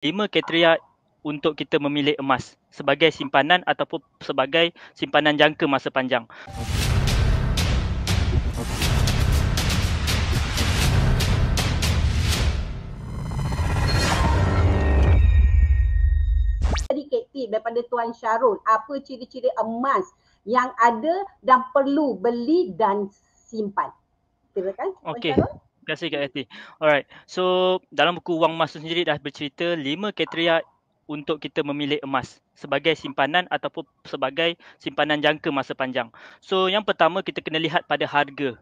lima kriteria untuk kita memilih emas sebagai simpanan ataupun sebagai simpanan jangka masa panjang. Jadi Katie daripada Tuan Syarul, apa ciri-ciri emas yang ada dan perlu beli dan simpan? Silakan, Tuan okay. Syarul kasih Kak Yati. Alright. So dalam buku Wang Emas sendiri dah bercerita lima kriteria untuk kita memilih emas sebagai simpanan ataupun sebagai simpanan jangka masa panjang. So yang pertama kita kena lihat pada harga.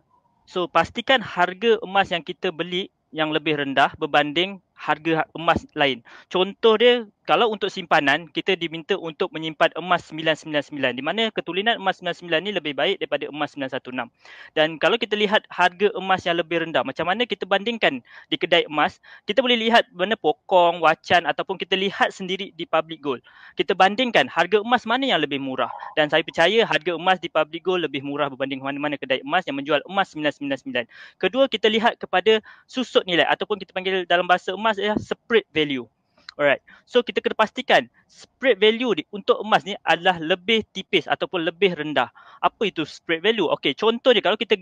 So pastikan harga emas yang kita beli yang lebih rendah berbanding harga emas lain. Contoh dia kalau untuk simpanan kita diminta untuk menyimpan emas 999 di mana ketulinan emas 99 ni lebih baik daripada emas 916. Dan kalau kita lihat harga emas yang lebih rendah macam mana kita bandingkan di kedai emas, kita boleh lihat mana pokong, wacan ataupun kita lihat sendiri di public gold. Kita bandingkan harga emas mana yang lebih murah dan saya percaya harga emas di public gold lebih murah berbanding mana-mana kedai emas yang menjual emas 999. Kedua kita lihat kepada susut nilai ataupun kita panggil dalam bahasa emas emas ialah spread value. Alright. So kita kena pastikan spread value di, untuk emas ni adalah lebih tipis ataupun lebih rendah. Apa itu spread value? Okey, contoh contohnya kalau kita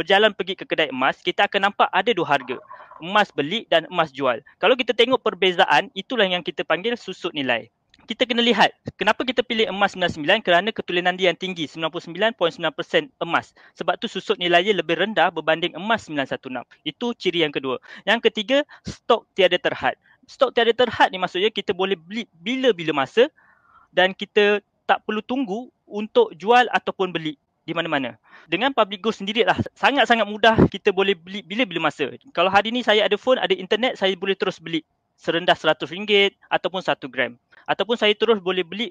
berjalan pergi ke kedai emas, kita akan nampak ada dua harga. Emas beli dan emas jual. Kalau kita tengok perbezaan, itulah yang kita panggil susut nilai kita kena lihat kenapa kita pilih emas 99 kerana ketulenan dia yang tinggi 99.9% emas sebab tu susut nilainya lebih rendah berbanding emas 916 itu ciri yang kedua yang ketiga stok tiada terhad stok tiada terhad ni maksudnya kita boleh beli bila-bila masa dan kita tak perlu tunggu untuk jual ataupun beli di mana-mana. Dengan public sendiri lah sangat-sangat mudah kita boleh beli bila-bila masa. Kalau hari ni saya ada phone, ada internet, saya boleh terus beli serendah RM100 ataupun 1 gram ataupun saya terus boleh beli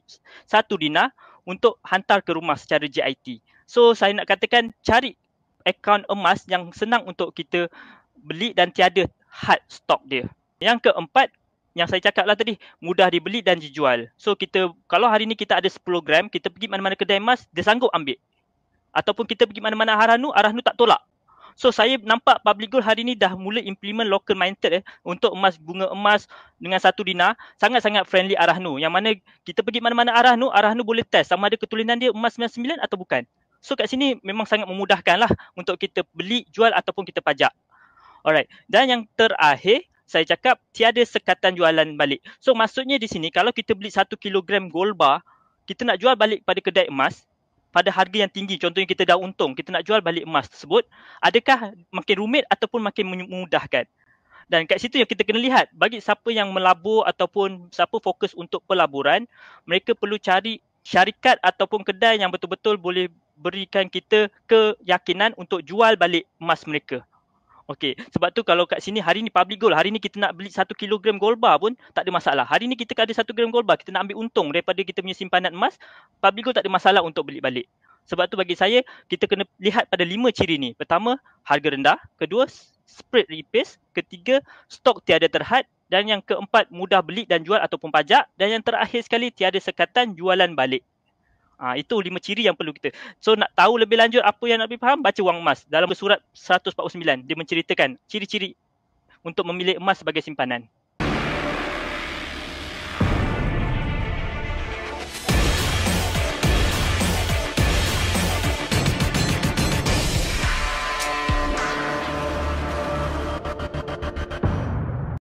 satu dina untuk hantar ke rumah secara JIT. So saya nak katakan cari akaun emas yang senang untuk kita beli dan tiada hard stock dia. Yang keempat yang saya cakap lah tadi mudah dibeli dan dijual. So kita kalau hari ni kita ada 10 gram kita pergi mana-mana kedai emas dia sanggup ambil. Ataupun kita pergi mana-mana arah nu arah nu tak tolak. So saya nampak public gold hari ni dah mula implement local minded eh untuk emas bunga emas dengan satu dina sangat-sangat friendly arah nu. Yang mana kita pergi mana-mana arah nu, arah nu boleh test sama ada ketulisan dia emas 99 atau bukan. So kat sini memang sangat memudahkan lah untuk kita beli, jual ataupun kita pajak. Alright. Dan yang terakhir saya cakap tiada sekatan jualan balik. So maksudnya di sini kalau kita beli satu kilogram gold bar, kita nak jual balik pada kedai emas, pada harga yang tinggi contohnya kita dah untung kita nak jual balik emas tersebut adakah makin rumit ataupun makin memudahkan dan kat situ yang kita kena lihat bagi siapa yang melabur ataupun siapa fokus untuk pelaburan mereka perlu cari syarikat ataupun kedai yang betul-betul boleh berikan kita keyakinan untuk jual balik emas mereka Okey, sebab tu kalau kat sini hari ni public gold, hari ni kita nak beli 1 kg golba pun tak ada masalah. Hari ni kita ada 1 gram golba kita nak ambil untung daripada kita punya simpanan emas, public gold tak ada masalah untuk beli balik. Sebab tu bagi saya, kita kena lihat pada lima ciri ni. Pertama, harga rendah. Kedua, spread repace. Ketiga, stok tiada terhad. Dan yang keempat, mudah beli dan jual ataupun pajak. Dan yang terakhir sekali, tiada sekatan jualan balik. Ha, itu lima ciri yang perlu kita. So nak tahu lebih lanjut apa yang nak lebih faham, baca wang emas. Dalam surat 149, dia menceritakan ciri-ciri untuk memilih emas sebagai simpanan.